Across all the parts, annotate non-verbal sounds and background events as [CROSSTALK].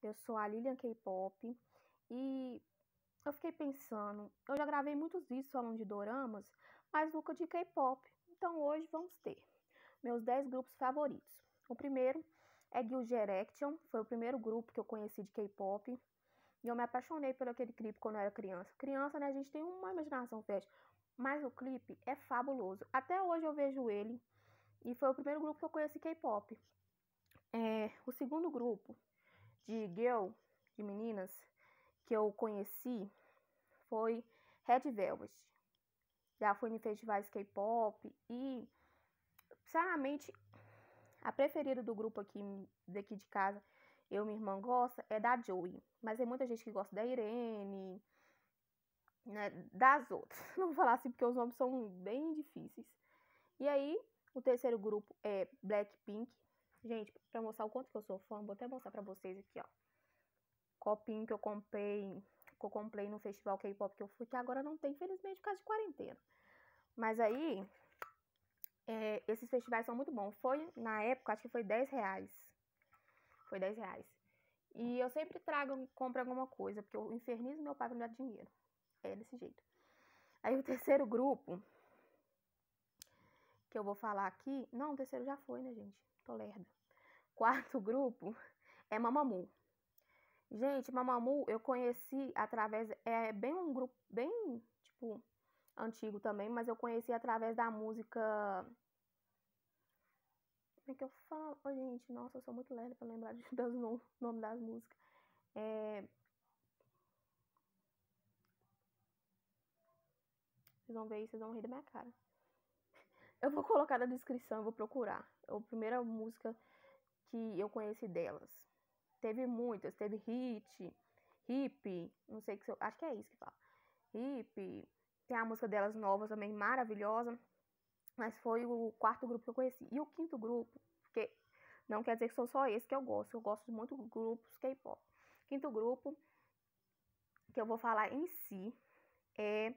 Eu sou a Lilian K-pop e eu fiquei pensando, eu já gravei muitos vídeos falando de doramas, mas nunca de K-pop. Então hoje vamos ter meus 10 grupos favoritos. O primeiro é Guild Erection, foi o primeiro grupo que eu conheci de K-pop. E eu me apaixonei por aquele clipe quando eu era criança. Criança, né, a gente tem uma imaginação fértil, mas o clipe é fabuloso. Até hoje eu vejo ele e foi o primeiro grupo que eu conheci K-pop. É, o segundo grupo de girl, de meninas, que eu conheci foi Red Velvet. Já fui em festivais K-pop e, sinceramente, a preferida do grupo aqui daqui de casa, eu e minha irmã gosta, é da Joey. Mas tem muita gente que gosta da Irene, né, das outras. Não [LAUGHS] vou falar assim porque os nomes são bem difíceis. E aí, o terceiro grupo é Blackpink, Gente, pra mostrar o quanto que eu sou fã, vou até mostrar pra vocês aqui, ó. Copinho que eu comprei, que eu comprei no festival K-pop que eu fui, que agora não tem, infelizmente, por causa de quarentena. Mas aí, é, esses festivais são muito bons. Foi, na época, acho que foi 10 reais. Foi 10 reais. E eu sempre trago, compro alguma coisa, porque eu infernizo meu pai pra me dar dinheiro. É desse jeito. Aí o terceiro grupo que eu vou falar aqui. Não, o terceiro já foi, né, gente? Tô lerda quarto grupo é Mamamoo. Gente, Mamamoo eu conheci através. É bem um grupo, bem, tipo, antigo também, mas eu conheci através da música. Como é que eu falo? Oh, gente, nossa, eu sou muito lenta pra lembrar dos [LAUGHS] nomes nome das músicas. É... Vocês vão ver isso, vocês vão rir da minha cara. [LAUGHS] Eu vou colocar na descrição, eu vou procurar. A primeira música que eu conheci delas. Teve muitas, teve hit, hip, não sei o que se eu, acho que é isso que fala. Hip, tem a música delas nova também, maravilhosa. Mas foi o quarto grupo que eu conheci. E o quinto grupo, porque não quer dizer que sou só esse que eu gosto, eu gosto muito de grupos K-pop. Quinto grupo que eu vou falar em si é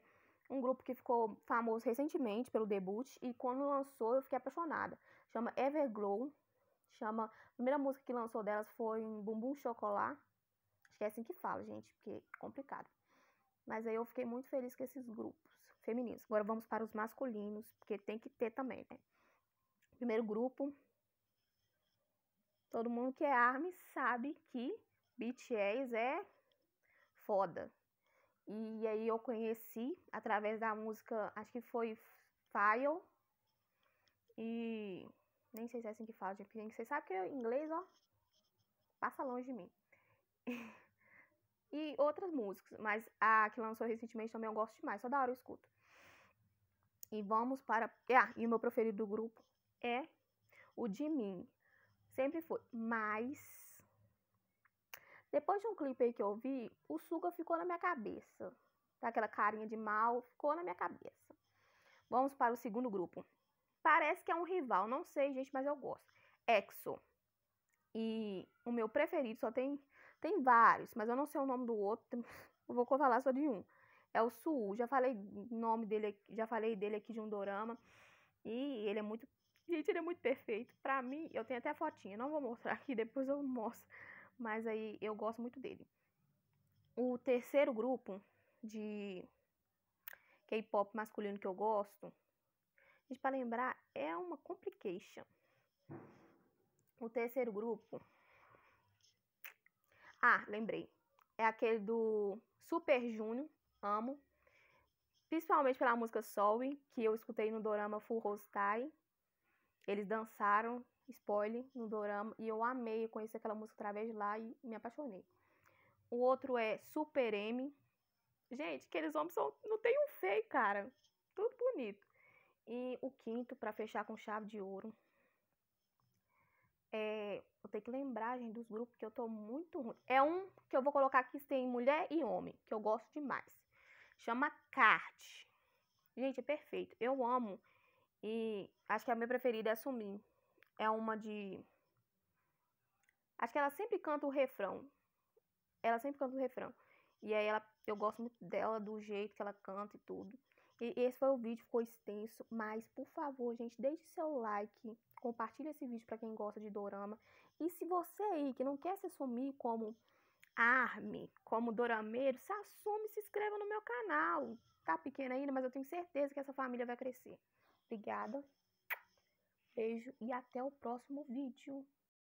um grupo que ficou famoso recentemente pelo debut e quando lançou eu fiquei apaixonada. Chama Everglow Chama. A primeira música que lançou delas foi Bumbum Chocolat. Acho que é assim que fala, gente, porque é complicado. Mas aí eu fiquei muito feliz com esses grupos femininos. Agora vamos para os masculinos, porque tem que ter também, né? Primeiro grupo. Todo mundo que é ARMY sabe que BTS é foda. E aí eu conheci através da música, acho que foi File. E nem sei se é assim que fala, gente, porque você sabe que o inglês, ó, passa longe de mim. e outras músicas, mas a que lançou recentemente também eu gosto demais, só da hora eu escuto. E vamos para. Ah, e o meu preferido do grupo é o de mim. Sempre foi. Mas. Depois de um clipe aí que eu vi, o Suga ficou na minha cabeça. Tá aquela carinha de mal, ficou na minha cabeça. Vamos para o segundo grupo. Parece que é um rival, não sei, gente, mas eu gosto. Exo. E o meu preferido só tem tem vários, mas eu não sei o nome do outro. [LAUGHS] Eu vou falar só de um. É o Suú. Já falei nome dele, já falei dele aqui de um dorama. E ele é muito Gente, ele é muito perfeito. Pra mim, eu tenho até a fotinha. Não vou mostrar aqui, [LAUGHS] depois eu mostro. Mas aí eu gosto muito dele. O terceiro grupo de K-pop masculino que eu gosto Gente, para lembrar, é uma complication. O terceiro grupo. Ah, lembrei. É aquele do Super Júnior, amo. Principalmente pela música Soul, que eu escutei no Dorama Full rose Tie. Eles dançaram, spoiler, no Dorama. E eu amei, conhecer aquela música através de lá e me apaixonei. O outro é Super M. Gente, aqueles homens são, não tem um feio, cara. Tudo bonito. E o quinto, para fechar com chave de ouro, é, vou ter que lembrar, gente, dos grupos que eu tô muito ruim. É um que eu vou colocar aqui, tem mulher e homem, que eu gosto demais. Chama Cart. Gente, é perfeito. Eu amo. E acho que a minha preferida é Sumir. É uma de... Acho que ela sempre canta o refrão. Ela sempre canta o refrão. E aí ela, eu gosto muito dela, do jeito que ela canta e tudo. E esse foi o vídeo, ficou extenso, mas por favor, gente, deixe seu like, compartilhe esse vídeo para quem gosta de dorama. E se você aí que não quer se assumir como arme, como dorameiro, se assume e se inscreva no meu canal. Tá pequeno ainda, mas eu tenho certeza que essa família vai crescer. Obrigada. Beijo e até o próximo vídeo.